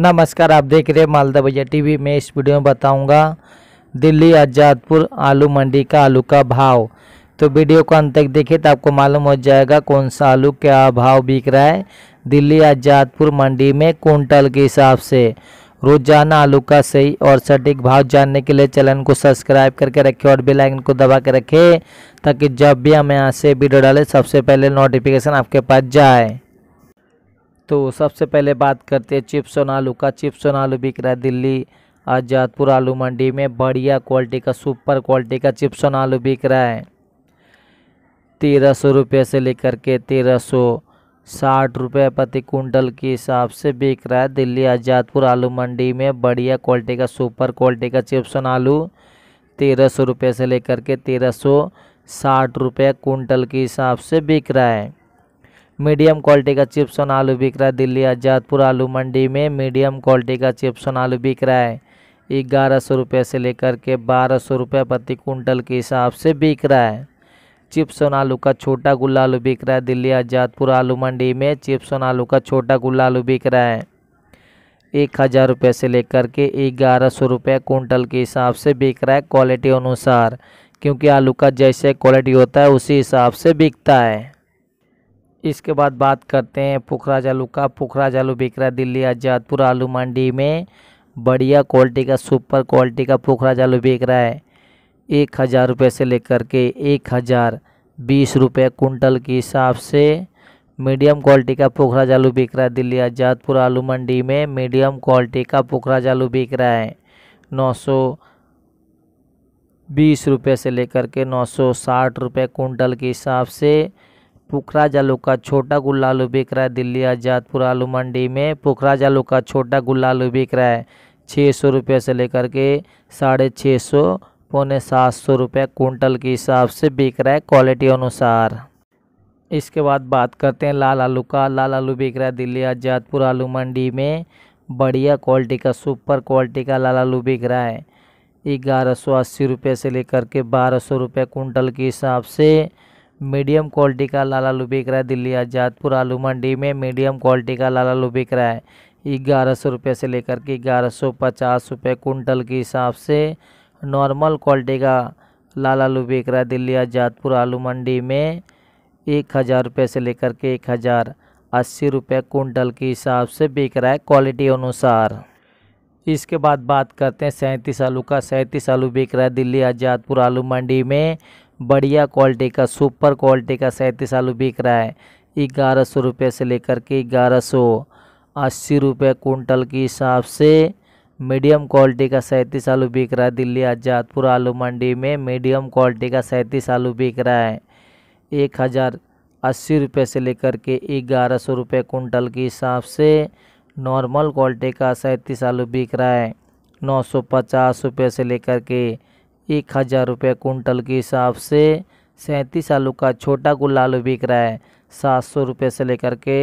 नमस्कार आप देख रहे हैं मालदा भैया टीवी मैं इस वीडियो में बताऊंगा दिल्ली आज़ादपुर आलू मंडी का आलू का भाव तो वीडियो को अंत तक देखिए तो आपको मालूम हो जाएगा कौन सा आलू क्या भाव बिक रहा है दिल्ली आज़ादपुर मंडी में कुंटल के हिसाब से रोजाना आलू का सही और सटीक भाव जानने के लिए चैनल को सब्सक्राइब करके रखे और बेलाइकन को दबा के रखें ताकि जब भी हम यहाँ से वीडियो डालें सबसे पहले नोटिफिकेशन आपके पास जाए तो सबसे पहले बात करते हैं चिप्स और आलू का चिप्स और आलू बिक रहा है दिल्ली आजादपुर आलू मंडी में बढ़िया क्वालिटी का सुपर क्वालिटी का चिप्स और आलू बिक रहा है तेरह सौ रुपये से लेकर के तेरह सौ साठ रुपये प्रति कुंटल के हिसाब से बिक रहा है दिल्ली आजादपुर आलू मंडी में बढ़िया क्वालिटी का सुपर क्वालिटी का चिप्सन आलू तेरह सौ रुपये से लेकर के तेरह सौ साठ रुपये कुंटल के हिसाब से बिक रहा है मीडियम क्वालिटी का चिप्सन आलू बिक रहा है दिल्ली आज़ादपुर आलू मंडी में मीडियम क्वालिटी का चिप्स और आलू बिक रहा है ग्यारह सौ रुपये से लेकर के बारह सौ रुपये प्रति कुंटल के हिसाब से बिक रहा है चिप्स और आलू का छोटा गुल्ला आलू बिक रहा है दिल्ली आज़ादपुर आलू मंडी में चिप्सन आलू का छोटा गुल्ला आलू बिक रहा है एक हज़ार रुपये से लेकर के ग्यारह सौ रुपये कुंटल के हिसाब से बिक रहा है क्वालिटी अनुसार क्योंकि आलू का जैसे क्वालिटी होता है उसी हिसाब से बिकता है इसके बाद बात करते हैं पुखराज आलू का पुखराज आलू बिक रहा है दिल्ली आजादपुर आलू मंडी में बढ़िया क्वालिटी का सुपर क्वालिटी का पुखराज आलू बिक रहा है एक हज़ार रुपये से लेकर के एक हज़ार बीस रुपये कुंटल के हिसाब से मीडियम क्वालिटी का पोखराज आलू बिक रहा है दिल्ली आजादपुर आलू मंडी में मीडियम क्वालिटी का पोखराज आलू बिक रहा है नौ सौ बीस रुपये से लेकर के नौ सौ साठ रुपये कुंटल के हिसाब से पुखराज आलू का छोटा गुल्ला आलू बिक रहा है दिल्ली आज़ादपुर आलू मंडी में पोखरा जालू का छोटा गुल्ला आलू बिक रहा है छः सौ रुपये से लेकर के साढ़े छः सौ पौने सात सौ रुपये कुंटल के हिसाब से बिक रहा है क्वालिटी अनुसार इसके बाद बात करते हैं लाल आलू का लाल आलू बिक रहा है दिल्ली आज़ादपुर आलू मंडी में बढ़िया क्वालिटी का सुपर क्वालिटी का लाल आलू बिक रहा है ग्यारह सौ अस्सी रुपये से लेकर के बारह सौ रुपये कुंटल के हिसाब से मीडियम क्वालिटी का लाल आलू बिक रहा है दिल्ली आज़ादपुर आलू मंडी में मीडियम क्वालिटी का लाल आलू बिक रहा है ग्यारह सौ रुपये से लेकर के ग्यारह सौ पचास रुपये कुंटल के हिसाब से नॉर्मल क्वालिटी का लाल आलू बिक रहा है दिल्ली आज़ादपुर आलू मंडी में एक हज़ार रुपये से लेकर के एक हज़ार अस्सी रुपये कुंटल के हिसाब से बिक रहा है क्वालिटी अनुसार इसके बाद बात करते हैं सैंतीस आलू का सैंतीस आलू बिक रहा है दिल्ली आज़ादपुर आलू मंडी में बढ़िया क्वालिटी का सुपर क्वालिटी का सैंतीस आलू बिक रहा है ग्यारह सौ रुपये से लेकर के ग्यारह सौ अस्सी रुपये कुंटल के हिसाब से मीडियम क्वालिटी का सैंतीस आलू बिक रहा है दिल्ली आजादपुर आलू मंडी में मीडियम क्वालिटी का सैंतीस आलू बिक रहा है एक हज़ार अस्सी रुपये से लेकर के ग्यारह सौ रुपये कुंटल के हिसाब से नॉर्मल क्वालिटी का सैंतीस आलू बिक रहा है नौ सौ पचास रुपये से लेकर के एक हज़ार रुपये कुंटल के हिसाब से सैंतीस आलू का छोटा गुल आलू बिक रहा है सात सौ रुपये से लेकर के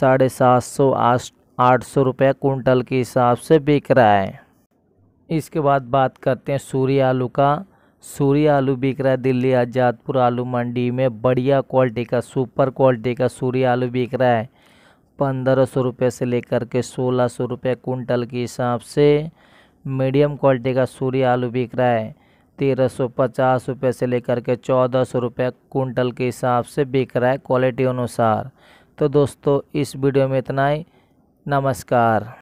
साढ़े सात सौ आठ सौ रुपये कुंटल के हिसाब से बिक रहा है इसके बाद बात करते हैं सूर्य आलू का सूर्य आलू बिक रहा है दिल्ली आज़ादपुर आलू मंडी में बढ़िया क्वालिटी का सुपर क्वालिटी का सूर्य आलू बिक रहा है पंद्रह सौ रुपये से लेकर के सोलह सौ रुपये कुंटल के हिसाब से मीडियम क्वालिटी का सूर्य आलू बिक रहा है तेरह सौ पचास रुपये से लेकर के चौदह सौ रुपये कुंटल के हिसाब से बिक रहा है क्वालिटी अनुसार तो दोस्तों इस वीडियो में इतना ही नमस्कार